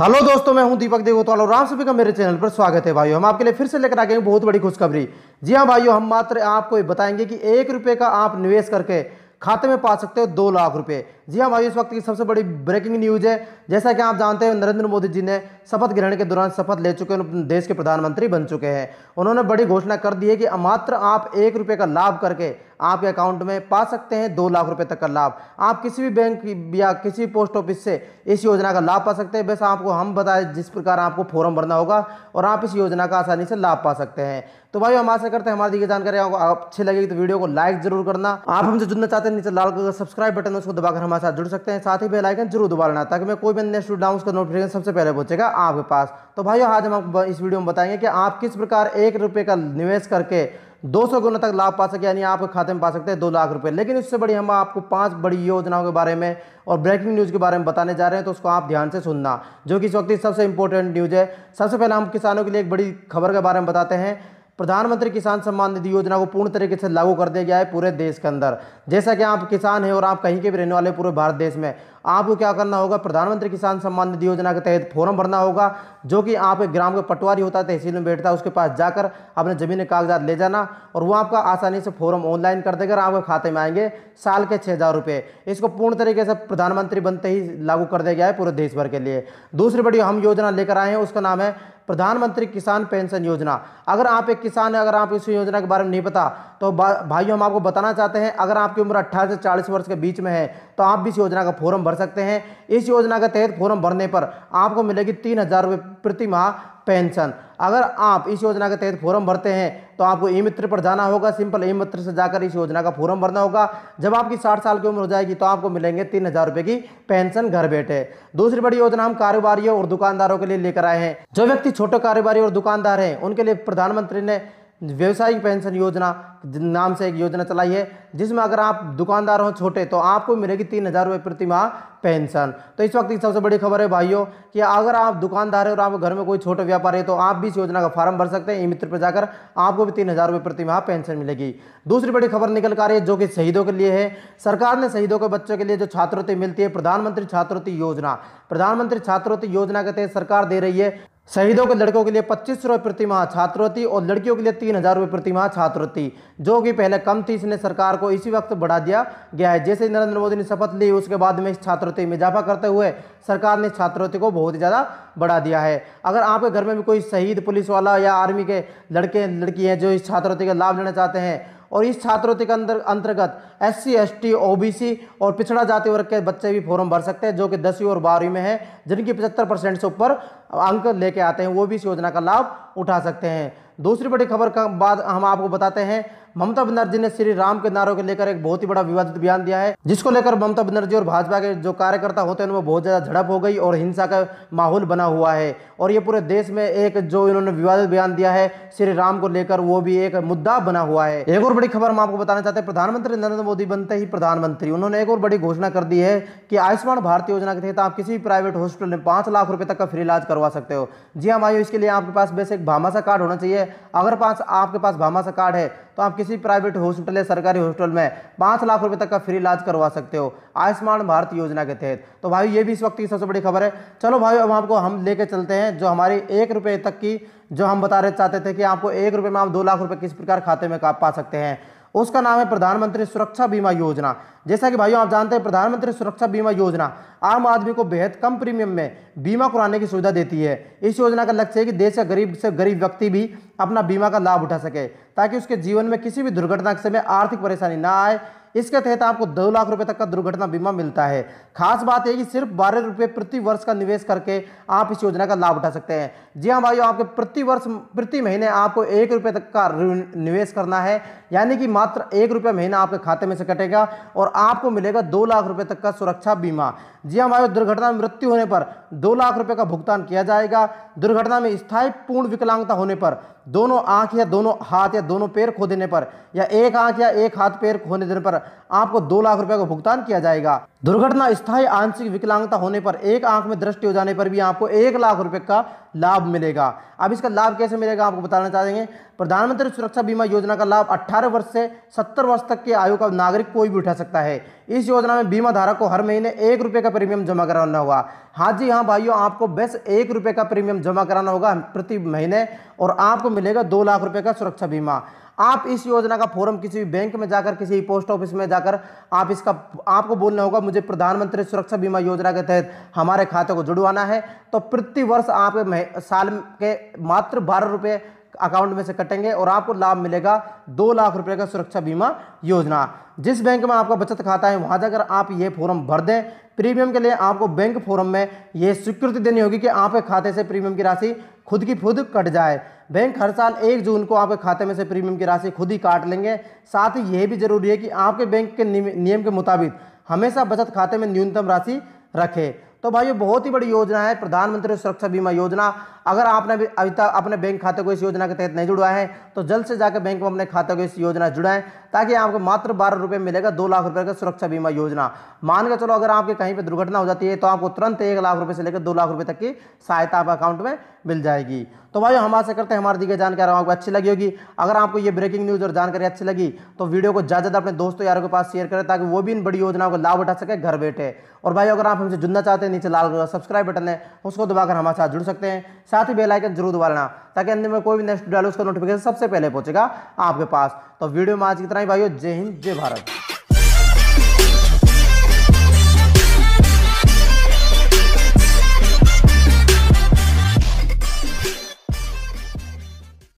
hello दोस्तों मैं हूं दीपक देवोताल और राम सभी का मेरे चैनल पर स्वागत है भाइयों हम आपके लिए फिर से लेकर आ गए बहुत बड़ी खुशखबरी जी हाँ भाइयों हम मात्र आपको बताएंगे कि एक रुपये का आप निवेश करके खाते में पा सकते हो दो लाख रुपए जी हाँ, हमारी इस वक्त की सबसे बड़ी ब्रेकिंग न्यूज है जैसा कि आप जानते हैं नरेंद्र मोदी जी ने शपथ ग्रहण के दौरान शपथ ले चुके हैं देश के प्रधानमंत्री बन चुके हैं उन्होंने बड़ी घोषणा कर दी है कि मात्र आप एक रुपये का लाभ करके आपके अकाउंट में पा सकते हैं दो लाख रुपए तक का लाभ आप किसी भी बैंक या किसी भी पोस्ट ऑफिस से इस योजना का लाभ पा सकते हैं बस आपको हम बताए जिस प्रकार आपको फॉर्म भरना होगा और आप इस योजना का आसानी से लाभ पा सकते हैं तो भाई हम आशा करते हैं हमारी ये जानकारी आपको अच्छी लगेगी तो वीडियो को लाइक जरूर करना आप हमसे जुड़ना चाहते हैं नीचे लाल कलर का सब्सक्राइब बटन उसको दबाकर हमारे हमारे साथ जुड़ सकते हैं साथ ही बेलाइकन जरूर दबा ताकि मैं कोई भी नेक्स्ट वीडियो उसका नोटिफिकेशन सबसे पहले पहुंचेगा आपके पास तो भाई आज हम आपको इस वीडियो में बताएंगे कि आप किस प्रकार एक रुपये का निवेश करके 200 सौ गुना तक लाभ पा सके यानी आपके खाते में पा सकते हैं दो लाख रुपए लेकिन इससे बड़ी हम आपको पांच बड़ी योजनाओं के बारे में और ब्रेकिंग न्यूज़ के बारे में बताने जा रहे हैं तो उसको आप ध्यान से सुनना जो कि इस वक्त सबसे इंपॉर्टेंट न्यूज़ है सबसे पहले हम किसानों के लिए एक बड़ी खबर के बारे में बताते हैं प्रधानमंत्री किसान सम्मान निधि योजना को पूर्ण तरीके से लागू कर दिया गया है पूरे देश के अंदर जैसा कि आप किसान हैं और आप कहीं के भी रहने वाले पूरे भारत देश में आपको क्या करना होगा प्रधानमंत्री किसान सम्मान निधि योजना के तहत फॉर्म भरना होगा जो कि आपके ग्राम का पटवारी होता है तहसील में बैठता है उसके पास जाकर अपने ज़मीन कागजात ले जाना और वो आपका आसानी से फॉर्म ऑनलाइन कर देगा आपके खाते में आएंगे साल के छः हज़ार रुपये इसको पूर्ण तरीके से प्रधानमंत्री बनते ही लागू कर दिया गया है पूरे देश भर के लिए दूसरी बड़ी हम योजना लेकर आए हैं उसका नाम है प्रधानमंत्री किसान पेंशन योजना अगर आप एक किसान है अगर आप इस योजना के बारे में नहीं पता तो भाइयों हम आपको बताना चाहते हैं अगर आपकी उम्र 18 से 40 वर्ष के बीच में है तो आप भी इस योजना का फॉर्म भर सकते हैं इस योजना के तहत फॉर्म भरने पर आपको मिलेगी तीन हज़ार रुपये प्रति माह पेंशन अगर आप इस योजना के तहत फॉर्म भरते हैं तो आपको ई मित्र पर जाना होगा सिंपल ई मित्र से जाकर इस योजना का फॉर्म भरना होगा जब आपकी साठ साल की उम्र हो जाएगी तो आपको मिलेंगे तीन हज़ार रुपए की पेंशन घर बैठे दूसरी बड़ी योजना हम कारोबारियों और दुकानदारों के लिए लेकर आए हैं जो व्यक्ति छोटे कारोबारी और दुकानदार हैं उनके लिए प्रधानमंत्री ने व्यवसायिक पेंशन योजना नाम से एक योजना चलाई है जिसमें अगर आप दुकानदार हो छोटे तो आपको मिलेगी तीन हज़ार रुपये प्रति माह पेंशन तो इस वक्त की सबसे बड़ी खबर है भाइयों कि अगर आप दुकानदार है और आपके घर में कोई छोटा व्यापारी है तो आप भी इस योजना का फॉर्म भर सकते हैं ई मित्र पर जाकर आपको भी तीन हज़ार रुपये प्रति माह पेंशन मिलेगी दूसरी बड़ी खबर निकल कर रही है जो कि शहीदों के लिए है सरकार ने शहीदों के बच्चों के लिए जो छात्रवृत्ति मिलती है प्रधानमंत्री छात्रवृत्ति योजना प्रधानमंत्री छात्रवृत्ति योजना के तहत सरकार दे रही है शहीदों के लड़कों के लिए पच्चीस रुपये प्रतिमाह छात्रवृत्ति और लड़कियों के लिए तीन हज़ार रुपये प्रतिमाह छात्रवृत्ति जो कि पहले कम थी इसने सरकार को इसी वक्त बढ़ा दिया गया है जैसे नरेंद्र मोदी ने शपथ ली उसके बाद में इस छात्रवृत्ति में इजाफा करते हुए सरकार ने छात्रवृत्ति को बहुत ही ज़्यादा बढ़ा दिया है अगर आपके घर में भी कोई शहीद पुलिस वाला या आर्मी के लड़के लड़की हैं जो इस छात्रवृत्ति का लाभ लेना चाहते हैं और इस छात्रवृत्ति के अंदर अंतर्गत S C S T O B C और पिछड़ा जाति वर्ग के बच्चे भी फॉर्म भर सकते हैं जो कि दसवीं और बारहवीं में है जिनकी पचहत्तर परसेंट से ऊपर अंक लेके आते हैं वो भी इस योजना का लाभ उठा सकते हैं दूसरी बड़ी खबर का बाद हम आपको बताते हैं ममता बनर्जी ने श्री राम के नारों को लेकर एक बहुत ही बड़ा विवादित बयान दिया है जिसको लेकर ममता बनर्जी और भाजपा के जो कार्यकर्ता होते हैं उनमें बहुत ज़्यादा झड़प हो गई और हिंसा का माहौल बना हुआ है और ये पूरे देश में एक जो इन्होंने विवादित बयान दिया है श्री राम को लेकर वो भी एक मुद्दा बना हुआ है एक और बड़ी खबर हम आपको बताना चाहते हैं प्रधानमंत्री नरेंद्र मोदी बनते ही प्रधानमंत्री उन्होंने एक और बड़ी घोषणा कर दी है कि आयुष्मान भारत योजना के तहत आप किसी भी प्राइवेट हॉस्पिटल में पांच लाख रुपए तक का फ्री इलाज करवा सकते हो जी हम हाँ आयु इसके लिए आपके पास बेसिक भामाशा कार्ड होना चाहिए अगर पास आपके पास भामाशा कार्ड है तो आप किसी प्राइवेट हॉस्पिटल या सरकारी हॉस्पिटल में पाँच लाख रुपए तक का फ्री इलाज करवा सकते हो आयुष्मान भारत योजना के तहत तो भाई ये भी इस वक्त की सबसे बड़ी खबर है चलो भाई अब आपको हम लेके चलते हैं जो हमारी एक रुपये तक की जो हम बता रहे चाहते थे कि आपको एक रुपये में आप दो लाख रुपये किस प्रकार खाते में पा सकते हैं उसका नाम है प्रधानमंत्री सुरक्षा बीमा योजना जैसा कि भाइयों आप जानते हैं प्रधानमंत्री सुरक्षा बीमा योजना आम आदमी को बेहद कम प्रीमियम में बीमा कराने की सुविधा देती है इस योजना का लक्ष्य है कि देश का गरीब से गरीब व्यक्ति भी अपना बीमा का लाभ उठा सके ताकि उसके जीवन में किसी भी दुर्घटना के समय आर्थिक परेशानी ना आए इसके तहत आपको दो लाख रुपए तक का दुर्घटना बीमा मिलता है खास बात है कि सिर्फ बारह रुपए प्रति वर्ष का निवेश करके आप इस योजना का लाभ उठा सकते हैं जी हाँ भाइयों आपके प्रति वर्ष प्रति महीने आपको एक रुपए तक का निवेश करना है यानी कि मात्र एक रुपया महीना आपके खाते में से कटेगा और आपको मिलेगा दो लाख रुपये तक का सुरक्षा बीमा जी हाँ भाइयों दुर्घटना में मृत्यु होने पर दो लाख रुपये का भुगतान किया जाएगा दुर्घटना में स्थायी पूर्ण विकलांगता होने पर दोनों आंख या दोनों हाथ या दोनों पैर खो देने पर या एक आंख या एक हाथ पैर खोने देने पर आपको दो लाख रुपए का भुगतान किया जाएगा दुर्घटना स्थायी आंशिक विकलांगता होने पर एक आंख में दृष्टि हो जाने पर भी आपको एक लाख रुपए का लाभ मिलेगा अब इसका लाभ कैसे मिलेगा आपको बताना चाहेंगे प्रधानमंत्री सुरक्षा बीमा योजना का लाभ 18 वर्ष से 70 वर्ष तक के आयु का नागरिक कोई भी उठा सकता है इस योजना में बीमा धारक को हर महीने एक रुपये का प्रीमियम जमा कराना होगा हाँ जी हाँ भाइयों आपको बस एक रुपये का प्रीमियम जमा कराना होगा प्रति महीने और आपको मिलेगा दो लाख रुपये का सुरक्षा बीमा आप इस योजना का फॉर्म किसी भी बैंक में जाकर किसी भी पोस्ट ऑफिस में जाकर आप इसका आपको बोलना होगा मुझे प्रधानमंत्री सुरक्षा बीमा योजना के तहत हमारे खाते को जुड़वाना है तो प्रतिवर्ष आपके साल के मात्र बारह रुपये अकाउंट में से कटेंगे और आपको लाभ मिलेगा दो लाख रुपए का सुरक्षा बीमा योजना जिस बैंक में आपका बचत खाता है वहाँ जाकर आप ये फॉर्म भर दें प्रीमियम के लिए आपको बैंक फॉर्म में ये स्वीकृति देनी होगी कि आपके खाते से प्रीमियम की राशि खुद की खुद कट जाए बैंक हर साल एक जून को आपके खाते में से प्रीमियम की राशि खुद ही काट लेंगे साथ ही यह भी जरूरी है कि आपके बैंक के नियम के मुताबिक हमेशा बचत खाते में न्यूनतम राशि रखें तो भाई बहुत ही बड़ी योजना है प्रधानमंत्री सुरक्षा बीमा योजना अगर आपने अभी तक अपने बैंक खाते को इस योजना के तहत नहीं जुड़वाया है तो जल्द से जाकर बैंक में अपने खाते को इस योजना जुड़ाएं ताकि आपको मात्र बारह रुपये मिलेगा दो लाख रुपये का सुरक्षा बीमा योजना मान के चलो अगर आपके कहीं पर दुर्घटना हो जाती है तो आपको तुरंत एक लाख रुपये से लेकर दो लाख रुपये तक की सहायता आपके अकाउंट में मिल जाएगी तो भाई हम आशा करते हैं हमारी दी गई जानकारी आपको अच्छी लगी होगी अगर आपको ये ब्रेकिंग न्यूज़ और जानकारी अच्छी लगी तो वीडियो को ज़्यादा ज़्यादा अपने दोस्तों यारों के पास शेयर करें ताकि वो भी इन बड़ी योजनाओं का लाभ उठा सके घर बैठे और भाई अगर आप हमसे जुड़ना चाहते हैं नीचे लाल सब्सक्राइब बटन है उसको दबाकर हमारे साथ जुड़ सकते हैं साथ ही बेल आइकन जरूर दबाना ताकि अंदर में कोई भी नेक्स्ट डालो उसका नोटिफिकेशन सबसे पहले पहुंचेगा आपके पास तो वीडियो में आज की ही भाइयों जय हिंद जय भारत